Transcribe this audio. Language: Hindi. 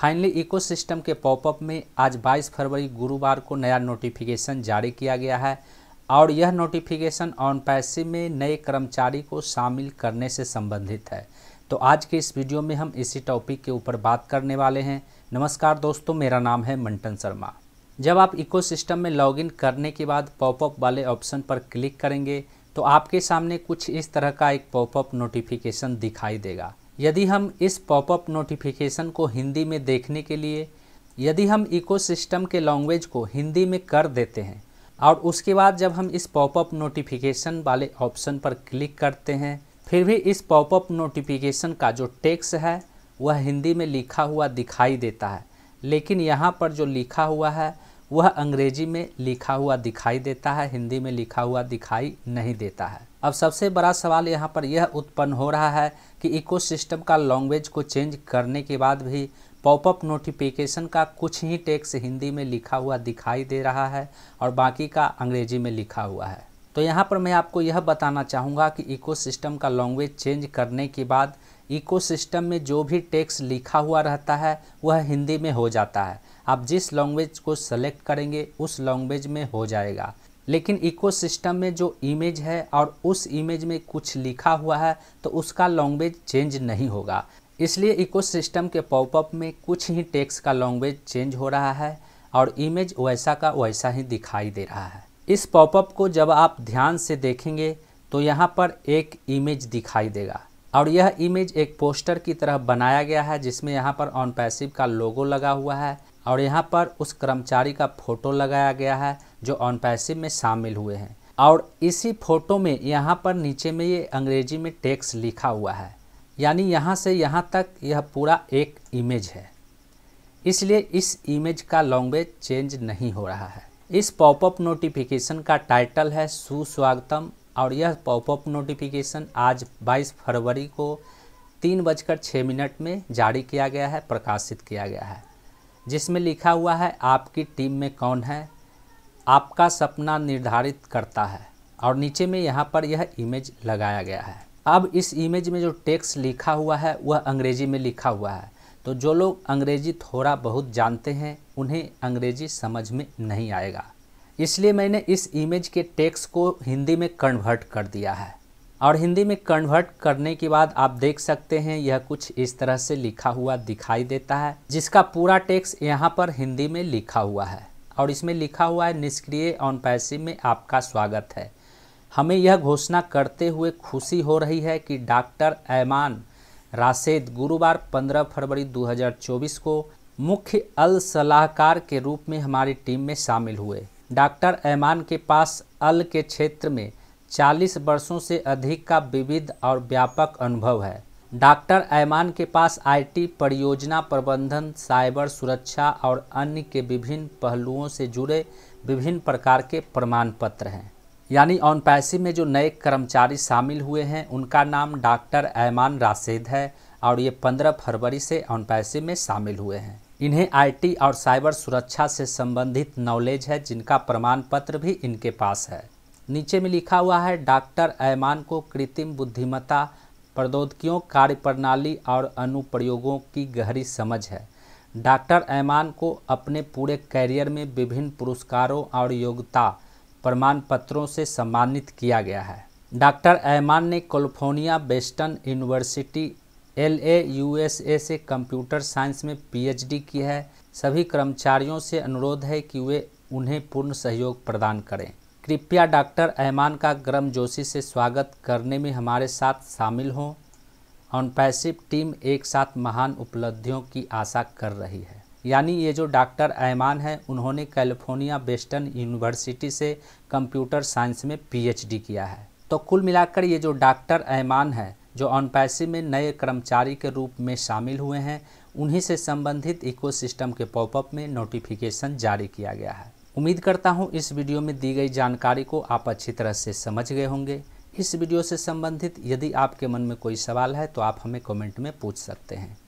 फाइनली इकोसिस्टम के पॉपअप में आज 22 फरवरी गुरुवार को नया नोटिफिकेशन जारी किया गया है और यह नोटिफिकेशन ऑन पैसे में नए कर्मचारी को शामिल करने से संबंधित है तो आज के इस वीडियो में हम इसी टॉपिक के ऊपर बात करने वाले हैं नमस्कार दोस्तों मेरा नाम है मंटन शर्मा जब आप इकोसिस्टम में लॉगिन करने के बाद पॉपअप वाले ऑप्शन पर क्लिक करेंगे तो आपके सामने कुछ इस तरह का एक पॉपअप नोटिफिकेशन दिखाई देगा यदि हम इस पॉपअप नोटिफिकेशन को हिंदी में देखने के लिए यदि हम इकोसिस्टम के लैंग्वेज को हिंदी में कर देते हैं और उसके बाद जब हम इस पॉपअप नोटिफिकेशन वाले ऑप्शन पर क्लिक करते हैं फिर भी इस पॉपअप नोटिफिकेशन का जो टेक्स है वह हिंदी में लिखा हुआ दिखाई देता है लेकिन यहाँ पर जो लिखा हुआ है वह अंग्रेजी में लिखा हुआ दिखाई देता है हिंदी में लिखा हुआ दिखाई नहीं देता है अब सबसे बड़ा सवाल यहाँ पर यह उत्पन्न हो रहा है कि इकोसिस्टम का लैंग्वेज को चेंज करने के बाद भी पॉपअप नोटिफिकेशन का कुछ ही टेक्स हिंदी में लिखा हुआ दिखाई दे रहा है और बाकी का अंग्रेजी में लिखा हुआ है तो यहाँ पर मैं आपको यह बताना चाहूँगा कि इकोसिस्टम का लैंग्वेज चेंज करने के बाद इकोसिस्टम में जो भी टेक्स्ट लिखा हुआ रहता है वह हिंदी में हो जाता है आप जिस लैंग्वेज को सेलेक्ट करेंगे उस लैंग्वेज में हो जाएगा लेकिन इकोसिस्टम में जो इमेज है और उस इमेज में कुछ लिखा हुआ है तो उसका लैंग्वेज चेंज नहीं होगा इसलिए इकोसिस्टम के पॉपअप में कुछ ही टेक्स का लैंग्वेज चेंज हो रहा है और इमेज वैसा का वैसा ही दिखाई दे रहा है इस पॉपअप को जब आप ध्यान से देखेंगे तो यहाँ पर एक इमेज दिखाई देगा और यह इमेज एक पोस्टर की तरह बनाया गया है जिसमें यहाँ पर ऑन पैसिव का लोगो लगा हुआ है और यहाँ पर उस कर्मचारी का फोटो लगाया गया है जो ऑन पैसिव में शामिल हुए हैं और इसी फोटो में यहाँ पर नीचे में ये अंग्रेजी में टेक्स लिखा हुआ है यानी यहाँ से यहाँ तक यह पूरा एक इमेज है इसलिए इस इमेज का लैंग्वेज चेंज नहीं हो रहा है इस पॉपअप नोटिफिकेशन का टाइटल है सुस्वागतम और यह पॉपअप नोटिफिकेशन आज 22 फरवरी को तीन बजकर छः मिनट में जारी किया गया है प्रकाशित किया गया है जिसमें लिखा हुआ है आपकी टीम में कौन है आपका सपना निर्धारित करता है और नीचे में यहाँ पर यह इमेज लगाया गया है अब इस इमेज में जो टेक्स्ट लिखा हुआ है वह अंग्रेजी में लिखा हुआ है तो जो लोग अंग्रेजी थोड़ा बहुत जानते हैं उन्हें अंग्रेजी समझ में नहीं आएगा इसलिए मैंने इस इमेज के टेक्स्ट को हिंदी में कन्वर्ट कर दिया है और हिंदी में कन्वर्ट करने के बाद आप देख सकते हैं यह कुछ इस तरह से लिखा हुआ दिखाई देता है जिसका पूरा टेक्स यहाँ पर हिंदी में लिखा हुआ है और इसमें लिखा हुआ है निष्क्रिय ऑन पैसे में आपका स्वागत है हमें यह घोषणा करते हुए खुशी हो रही है कि डॉक्टर ऐमान राशेद गुरुवार 15 फरवरी 2024 को मुख्य अल सलाहकार के रूप में हमारी टीम में शामिल हुए डॉक्टर ऐमान के पास अल के क्षेत्र में चालीस वर्षों से अधिक का विविध और व्यापक अनुभव है डॉक्टर ऐमान के पास आईटी परियोजना प्रबंधन साइबर सुरक्षा और अन्य के विभिन्न पहलुओं से जुड़े विभिन्न प्रकार के प्रमाण पत्र हैं यानी ऑन पैसे में जो नए कर्मचारी शामिल हुए हैं उनका नाम डॉक्टर ऐमान राशेद है और ये 15 फरवरी से ऑन पैसे में शामिल हुए हैं इन्हें आईटी और साइबर सुरक्षा से संबंधित नॉलेज है जिनका प्रमाण पत्र भी इनके पास है नीचे में लिखा हुआ है डॉक्टर ऐमान को कृत्रिम बुद्धिमत्ता प्रौद्योगिकियों कार्यप्रणाली और अनुप्रयोगों की गहरी समझ है डॉक्टर ऐमान को अपने पूरे कैरियर में विभिन्न पुरस्कारों और योग्यता प्रमाण पत्रों से सम्मानित किया गया है डॉक्टर ऐमान ने California Western University L A U S A से कंप्यूटर साइंस में पीएचडी की है सभी कर्मचारियों से अनुरोध है कि वे उन्हें पूर्ण सहयोग प्रदान करें कृपया डॉक्टर अहमान का गर्म जोशी से स्वागत करने में हमारे साथ शामिल हों और पैसिव टीम एक साथ महान उपलब्धियों की आशा कर रही है यानी ये जो डॉक्टर अहमान हैं उन्होंने कैलिफोर्निया वेस्टर्न यूनिवर्सिटी से कंप्यूटर साइंस में पीएचडी किया है तो कुल मिलाकर ये जो डॉक्टर अहमान है जो ऑनपैसी में नए कर्मचारी के रूप में शामिल हुए हैं उन्हीं से संबंधित इकोसिस्टम के पॉपअप में नोटिफिकेशन जारी किया गया है उम्मीद करता हूँ इस वीडियो में दी गई जानकारी को आप अच्छी तरह से समझ गए होंगे इस वीडियो से संबंधित यदि आपके मन में कोई सवाल है तो आप हमें कमेंट में पूछ सकते हैं